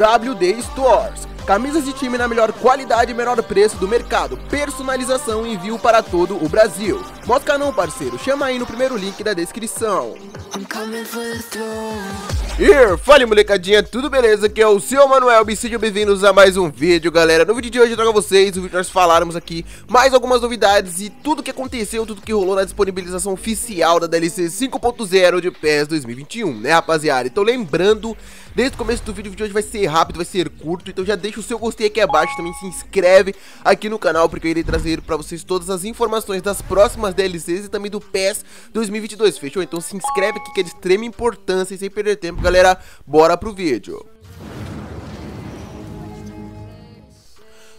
WD Stores. Camisas de time na melhor qualidade e menor preço do mercado. Personalização e envio para todo o Brasil. Mosca não, parceiro. Chama aí no primeiro link da descrição. I'm e fala, molecadinha, tudo beleza? Aqui é o seu Manuel e sejam bem-vindos a mais um vídeo, galera. No vídeo de hoje eu trago a vocês o vídeo nós falarmos aqui mais algumas novidades e tudo que aconteceu, tudo que rolou na disponibilização oficial da DLC 5.0 de PES 2021, né rapaziada? Então lembrando, desde o começo do vídeo, o vídeo de hoje vai ser rápido, vai ser curto, então já deixa o seu gostei aqui abaixo, também se inscreve aqui no canal porque eu irei trazer pra vocês todas as informações das próximas DLCs e também do PES 2022, fechou? Então se inscreve aqui que é de extrema importância e sem perder tempo galera, bora pro vídeo.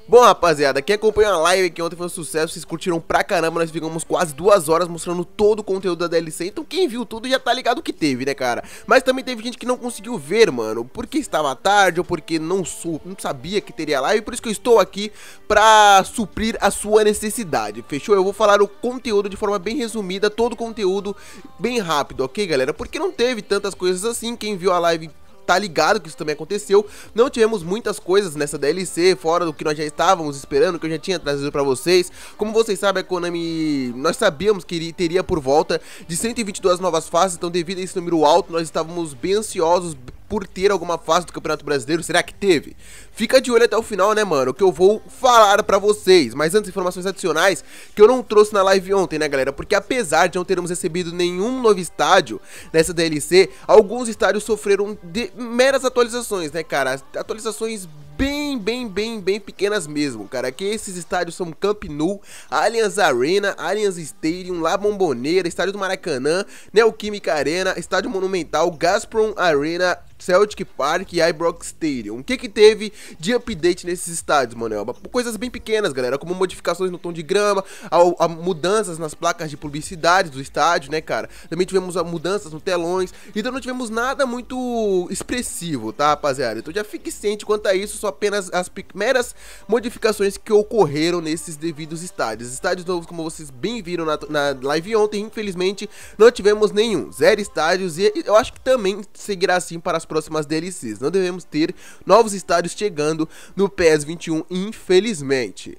Bom, rapaziada, quem acompanhou a live que ontem foi um sucesso, vocês curtiram pra caramba, nós ficamos quase duas horas mostrando todo o conteúdo da DLC, então quem viu tudo já tá ligado que teve, né, cara? Mas também teve gente que não conseguiu ver, mano, porque estava tarde ou porque não, sou, não sabia que teria live, por isso que eu estou aqui pra suprir a sua necessidade, fechou? Eu vou falar o conteúdo de forma bem resumida, todo o conteúdo bem rápido, ok, galera? Porque não teve tantas coisas assim, quem viu a live tá ligado que isso também aconteceu. Não tivemos muitas coisas nessa DLC, fora do que nós já estávamos esperando, que eu já tinha trazido pra vocês. Como vocês sabem, a Konami, nós sabíamos que teria por volta de 122 novas fases, então devido a esse número alto, nós estávamos bem ansiosos, por ter alguma fase do Campeonato Brasileiro? Será que teve? Fica de olho até o final, né, mano? Que eu vou falar pra vocês. Mas antes, informações adicionais que eu não trouxe na live ontem, né, galera? Porque apesar de não termos recebido nenhum novo estádio nessa DLC, alguns estádios sofreram de meras atualizações, né, cara? Atualizações bem bem, bem, bem, pequenas mesmo, cara. Que esses estádios são Camp Nou, Allianz Arena, Allianz Stadium, La Bombonera, Estádio do Maracanã, Neoquímica Arena, Estádio Monumental, Gazprom Arena, Celtic Park e Ibrox Stadium. O que que teve de update nesses estádios, mano? Coisas bem pequenas, galera, como modificações no tom de grama, a, a mudanças nas placas de publicidade do estádio, né, cara? Também tivemos ah, mudanças no telões, então não tivemos nada muito expressivo, tá, rapaziada? Então já fique ciente quanto a isso, só apenas as, as meras modificações que ocorreram nesses devidos estádios. Estádios novos, como vocês bem viram na, na live ontem, infelizmente não tivemos nenhum. Zero estádios e eu acho que também seguirá assim para as próximas DLCs. Não devemos ter novos estádios chegando no PS21, infelizmente.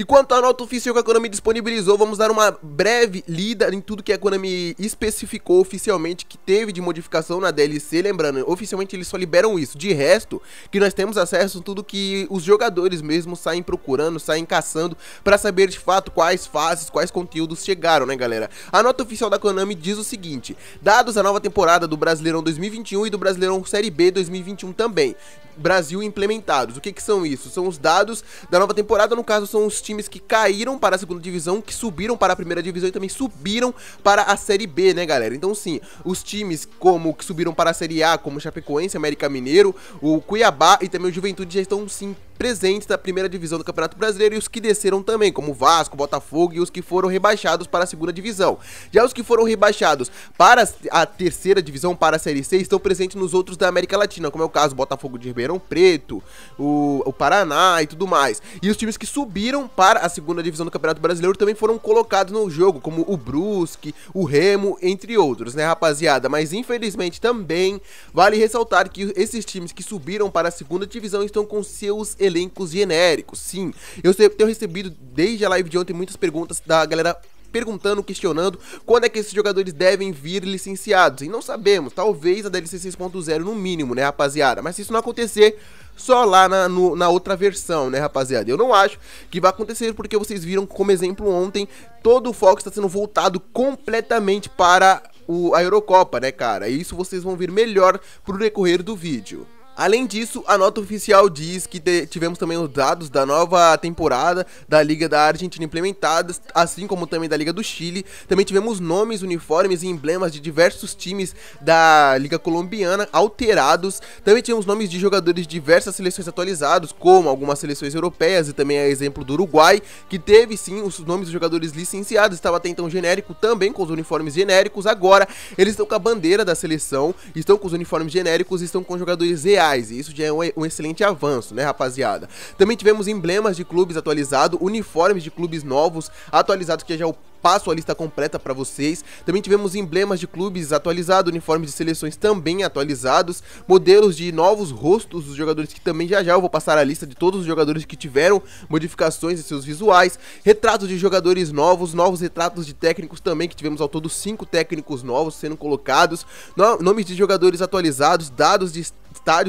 E quanto à nota oficial que a Konami disponibilizou, vamos dar uma breve lida em tudo que a Konami especificou oficialmente que teve de modificação na DLC. Lembrando, oficialmente eles só liberam isso. De resto, que nós temos acesso a tudo que os jogadores mesmo saem procurando, saem caçando para saber de fato quais fases, quais conteúdos chegaram, né, galera? A nota oficial da Konami diz o seguinte: dados a nova temporada do Brasileirão 2021 e do Brasileirão Série B 2021 também. Brasil implementados. O que, que são isso? São os dados da nova temporada, no caso, são os times que caíram para a segunda divisão, que subiram para a primeira divisão e também subiram para a Série B, né, galera? Então, sim, os times como que subiram para a Série A, como Chapecoense, América Mineiro, o Cuiabá e também o Juventude já estão, sim, presentes na primeira divisão do Campeonato Brasileiro e os que desceram também, como Vasco, Botafogo e os que foram rebaixados para a segunda divisão. Já os que foram rebaixados para a terceira divisão, para a Série C, estão presentes nos outros da América Latina, como é o caso Botafogo de Ribeirão Preto, o, o Paraná e tudo mais. E os times que subiram para a segunda divisão do Campeonato Brasileiro também foram colocados no jogo, como o Brusque, o Remo, entre outros, né, rapaziada? Mas infelizmente também vale ressaltar que esses times que subiram para a segunda divisão estão com seus elencos genéricos. Sim, eu tenho recebido desde a live de ontem muitas perguntas da galera perguntando, questionando quando é que esses jogadores devem vir licenciados. E não sabemos, talvez a DLC 6.0 no mínimo, né, rapaziada? Mas se isso não acontecer, só lá na, no, na outra versão, né, rapaziada? Eu não acho que vai acontecer, porque vocês viram como exemplo ontem, todo o foco está sendo voltado completamente para o, a Eurocopa, né, cara? E isso vocês vão ver melhor pro decorrer do vídeo. Além disso, a nota oficial diz que tivemos também os dados da nova temporada da Liga da Argentina implementadas, assim como também da Liga do Chile. Também tivemos nomes, uniformes e emblemas de diversos times da Liga Colombiana alterados. Também tivemos nomes de jogadores de diversas seleções atualizados, como algumas seleções europeias e também a exemplo do Uruguai, que teve sim os nomes dos jogadores licenciados, estava até então genérico também com os uniformes genéricos. Agora eles estão com a bandeira da seleção, estão com os uniformes genéricos, estão com jogadores EA reais, e isso já é um, um excelente avanço, né, rapaziada? Também tivemos emblemas de clubes atualizados, uniformes de clubes novos atualizados, que já é o passo a lista completa para vocês. Também tivemos emblemas de clubes atualizados, uniformes de seleções também atualizados, modelos de novos rostos dos jogadores que também já já eu vou passar a lista de todos os jogadores que tiveram modificações em seus visuais, retratos de jogadores novos, novos retratos de técnicos também que tivemos ao todo cinco técnicos novos sendo colocados, nomes de jogadores atualizados, dados de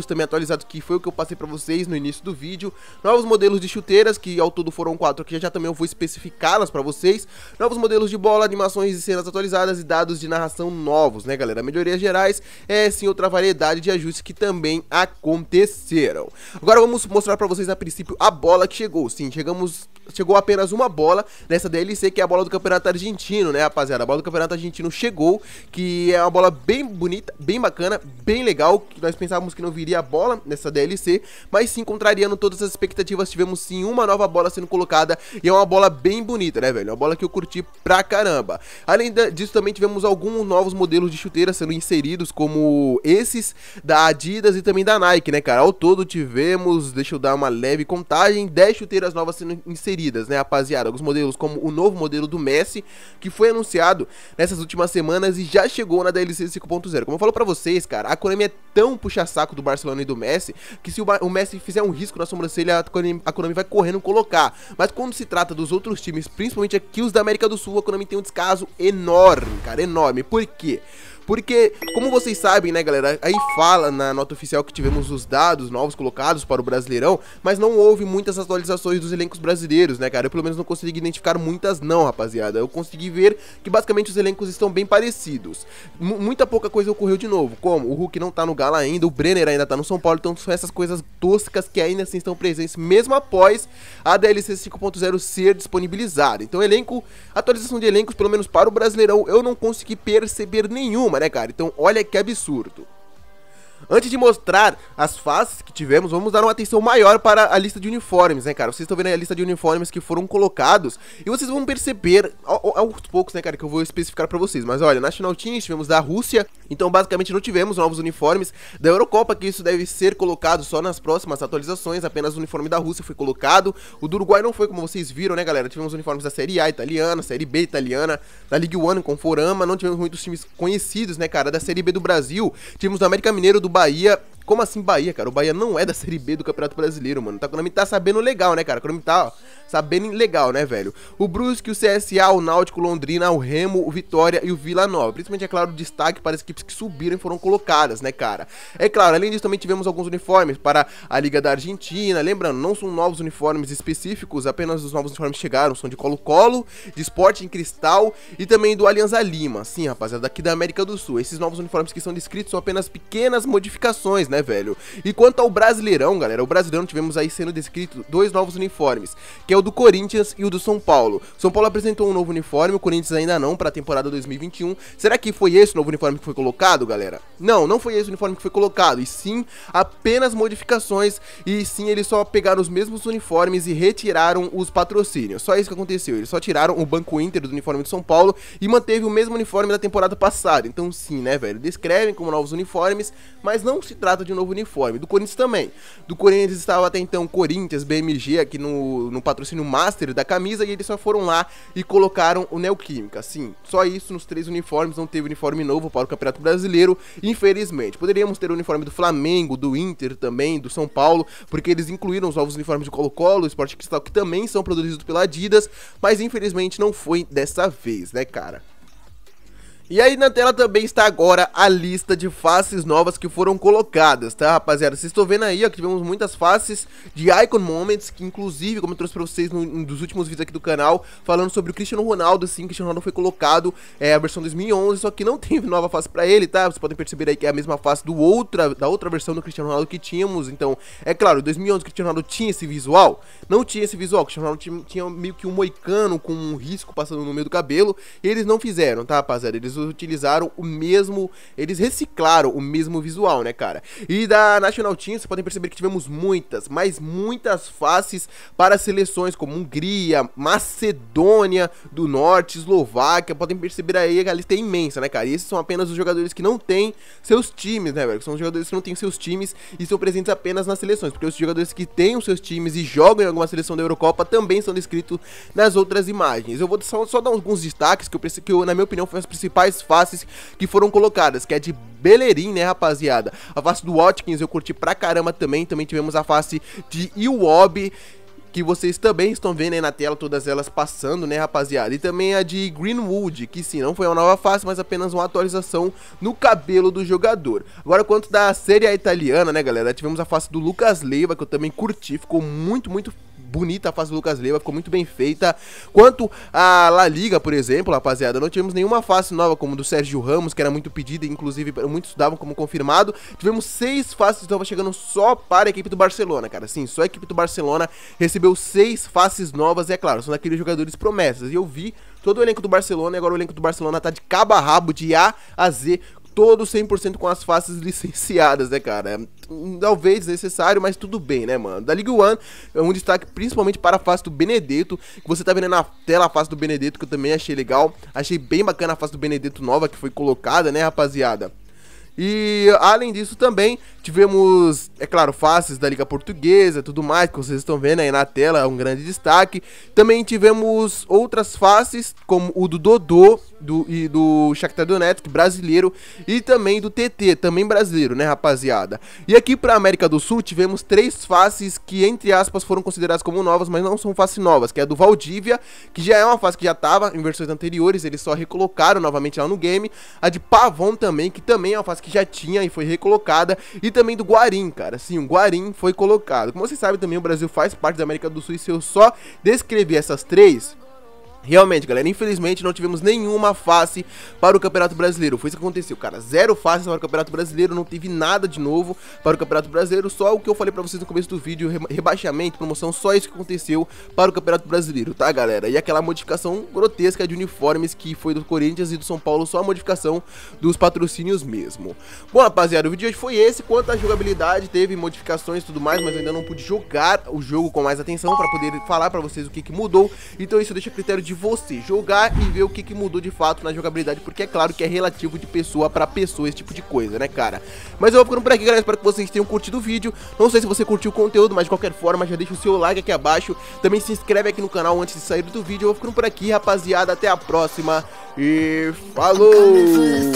também atualizados, que foi o que eu passei para vocês no início do vídeo. Novos modelos de chuteiras, que ao todo foram quatro, que já também eu vou especificá-las para vocês. Novos modelos de bola, animações e cenas atualizadas e dados de narração novos, né galera? Melhorias gerais, é sim outra variedade de ajustes que também aconteceram. Agora vamos mostrar para vocês a princípio a bola que chegou. Sim, chegamos chegou apenas uma bola nessa DLC, que é a bola do Campeonato Argentino, né, rapaziada? A bola do Campeonato Argentino chegou, que é uma bola bem bonita, bem bacana, bem legal, que nós pensávamos que não não viria a bola nessa DLC, mas sim, contrariando todas as expectativas, tivemos sim uma nova bola sendo colocada e é uma bola bem bonita, né, velho? Uma bola que eu curti pra caramba. Além disso, também tivemos alguns novos modelos de chuteira sendo inseridos, como esses da Adidas e também da Nike, né, cara? Ao todo tivemos, deixa eu dar uma leve contagem, 10 chuteiras novas sendo inseridas, né, rapaziada? Alguns modelos como o novo modelo do Messi, que foi anunciado nessas últimas semanas e já chegou na DLC 5.0. Como eu falo pra vocês, cara, a Konami é tão puxa-saco saco do Barcelona e do Messi, que se o, o Messi fizer um risco na sobrancelha, a Konami, a Konami vai correndo colocar. Mas quando se trata dos outros times, principalmente aqui os da América do Sul, a Konami tem um descaso enorme, cara, enorme. Por quê? Porque, como vocês sabem, né, galera, aí fala na nota oficial que tivemos os dados novos colocados para o Brasileirão, mas não houve muitas atualizações dos elencos brasileiros, né, cara? Eu pelo menos não consegui identificar muitas não, rapaziada. Eu consegui ver que basicamente os elencos estão bem parecidos. M muita pouca coisa ocorreu de novo, como o Hulk não tá no Gala ainda, o Brenner ainda tá no São Paulo, então são essas coisas toscas que ainda assim estão presentes, mesmo após a DLC 5.0 ser disponibilizada. Então, elenco, atualização de elencos, pelo menos para o Brasileirão, eu não consegui perceber nenhuma né, cara? Então, olha que absurdo. Antes de mostrar as faces que tivemos, vamos dar uma atenção maior para a lista de uniformes, né, cara? Vocês estão vendo a lista de uniformes que foram colocados e vocês vão perceber aos poucos, né, cara, que eu vou especificar para vocês. Mas olha, National Team tivemos da Rússia, então basicamente não tivemos novos uniformes da Eurocopa, que isso deve ser colocado só nas próximas atualizações, apenas o uniforme da Rússia foi colocado. O do Uruguai não foi, como vocês viram, né, galera? Tivemos uniformes da Série A italiana, Série B italiana, da Ligue One com Forama, não tivemos muitos times conhecidos, né, cara? Da Série B do Brasil, tivemos da América Mineiro do do Bahia como assim Bahia, cara? O Bahia não é da Série B do Campeonato Brasileiro, mano. Tá, o Konami tá sabendo legal, né, cara? O Konami tá ó, sabendo legal, né, velho? O Brusque, o CSA, o Náutico, o Londrina, o Remo, o Vitória e o Vila Nova. Principalmente, é claro, o destaque para as equipes que subiram e foram colocadas, né, cara? É claro, além disso, também tivemos alguns uniformes para a Liga da Argentina. Lembrando, não são novos uniformes específicos, apenas os novos uniformes chegaram. São de Colo-Colo, de em Cristal e também do Alianza Lima. Sim, rapaziada, daqui da América do Sul. Esses novos uniformes que são descritos são apenas pequenas modificações, né? né, velho? E quanto ao Brasileirão, galera, o Brasileirão tivemos aí sendo descrito dois novos uniformes, que é o do Corinthians e o do São Paulo. São Paulo apresentou um novo uniforme, o Corinthians ainda não para a temporada 2021. Será que foi esse o novo uniforme que foi colocado, galera? Não, não foi esse o uniforme que foi colocado, e sim apenas modificações, e sim eles só pegaram os mesmos uniformes e retiraram os patrocínios. Só isso que aconteceu, eles só tiraram o Banco Inter do uniforme de São Paulo e manteve o mesmo uniforme da temporada passada. Então sim, né, velho, descrevem como novos uniformes, mas não se trata de de novo uniforme. Do Corinthians também. Do Corinthians estava até então Corinthians, BMG aqui no, no patrocínio master da camisa e eles só foram lá e colocaram o Neoquímica. Sim, só isso nos três uniformes, não teve uniforme novo para o Campeonato Brasileiro, infelizmente. Poderíamos ter o uniforme do Flamengo, do Inter também, do São Paulo, porque eles incluíram os novos uniformes de Colo-Colo, Sport Cristal, que também são produzidos pela Adidas, mas infelizmente não foi dessa vez, né, cara? E aí na tela também está agora a lista de faces novas que foram colocadas, tá rapaziada? Vocês estão vendo aí ó, que tivemos muitas faces de Icon Moments, que inclusive, como eu trouxe pra vocês num dos últimos vídeos aqui do canal, falando sobre o Cristiano Ronaldo, sim, o Cristiano Ronaldo foi colocado é, a versão 2011, só que não teve nova face pra ele, tá? Vocês podem perceber aí que é a mesma face do outra, da outra versão do Cristiano Ronaldo que tínhamos, então, é claro, em 2011 o Cristiano Ronaldo tinha esse visual, não tinha esse visual, o Cristiano Ronaldo tinha meio que um moicano com um risco passando no meio do cabelo, e eles não fizeram, tá rapaziada? Eles utilizaram o mesmo, eles reciclaram o mesmo visual, né, cara? E da National Team, vocês podem perceber que tivemos muitas, mas muitas faces para seleções como Hungria, Macedônia do Norte, Eslováquia, podem perceber aí a lista é imensa, né, cara? E esses são apenas os jogadores que não têm seus times, né, velho? São os jogadores que não têm seus times e são presentes apenas nas seleções, porque os jogadores que têm os seus times e jogam em alguma seleção da Eurocopa também são descritos nas outras imagens. Eu vou só, só dar alguns destaques que eu, que eu na minha opinião, foram as principais mais faces que foram colocadas, que é de Bellerin, né, rapaziada? A face do Watkins eu curti pra caramba também, também tivemos a face de Iwobi, que vocês também estão vendo aí na tela, todas elas passando, né, rapaziada? E também a de Greenwood, que sim, não foi uma nova face, mas apenas uma atualização no cabelo do jogador. Agora, quanto da série italiana, né, galera? Tivemos a face do Lucas Leiva, que eu também curti, ficou muito, muito bonita a face do Lucas Leiva, ficou muito bem feita. Quanto à La Liga, por exemplo, rapaziada, não tivemos nenhuma face nova como do Sérgio Ramos, que era muito pedida, inclusive muitos davam como confirmado. Tivemos seis faces novas chegando só para a equipe do Barcelona, cara. Sim, só a equipe do Barcelona recebeu seis faces novas, e é claro, são daqueles jogadores promessas. E eu vi todo o elenco do Barcelona, e agora o elenco do Barcelona tá de cabo a rabo, de A a Z, todo 100% com as faces licenciadas, né, cara? Talvez necessário, mas tudo bem, né, mano? Da League One, é um destaque principalmente para a face do Benedetto, que você tá vendo na tela a face do Benedetto, que eu também achei legal. Achei bem bacana a face do Benedetto nova que foi colocada, né, rapaziada? E além disso também tivemos, é claro, faces da Liga Portuguesa, tudo mais que vocês estão vendo aí na tela, é um grande destaque. Também tivemos outras faces, como o do Dodô do, e do Shakhtar Donetsk, brasileiro, e também do TT, também brasileiro, né, rapaziada? E aqui pra América do Sul tivemos três faces que, entre aspas, foram consideradas como novas, mas não são faces novas, que é a do Valdívia, que já é uma face que já tava em versões anteriores, eles só recolocaram novamente lá no game. A de Pavon também, que também é uma face que que já tinha e foi recolocada, e também do Guarim, cara. Sim, o Guarim foi colocado. Como vocês sabem também, o Brasil faz parte da América do Sul e se eu só descrever essas três, Realmente, galera, infelizmente não tivemos nenhuma face para o Campeonato Brasileiro. Foi isso que aconteceu, cara. Zero faces para o Campeonato Brasileiro, não teve nada de novo para o Campeonato Brasileiro. Só o que eu falei para vocês no começo do vídeo, rebaixamento, promoção, só isso que aconteceu para o Campeonato Brasileiro, tá, galera? E aquela modificação grotesca de uniformes que foi do Corinthians e do São Paulo, só a modificação dos patrocínios mesmo. Bom, rapaziada, o vídeo de hoje foi esse. Quanto à jogabilidade, teve modificações e tudo mais, mas eu ainda não pude jogar o jogo com mais atenção para poder falar para vocês o que, que mudou. Então isso deixa critério de você jogar e ver o que, que mudou de fato na jogabilidade, porque é claro que é relativo de pessoa pra pessoa esse tipo de coisa, né, cara? Mas eu vou ficando por aqui, galera, espero que vocês tenham curtido o vídeo, não sei se você curtiu o conteúdo, mas de qualquer forma, já deixa o seu like aqui abaixo, também se inscreve aqui no canal antes de sair do vídeo, eu vou ficando por aqui, rapaziada, até a próxima e falou!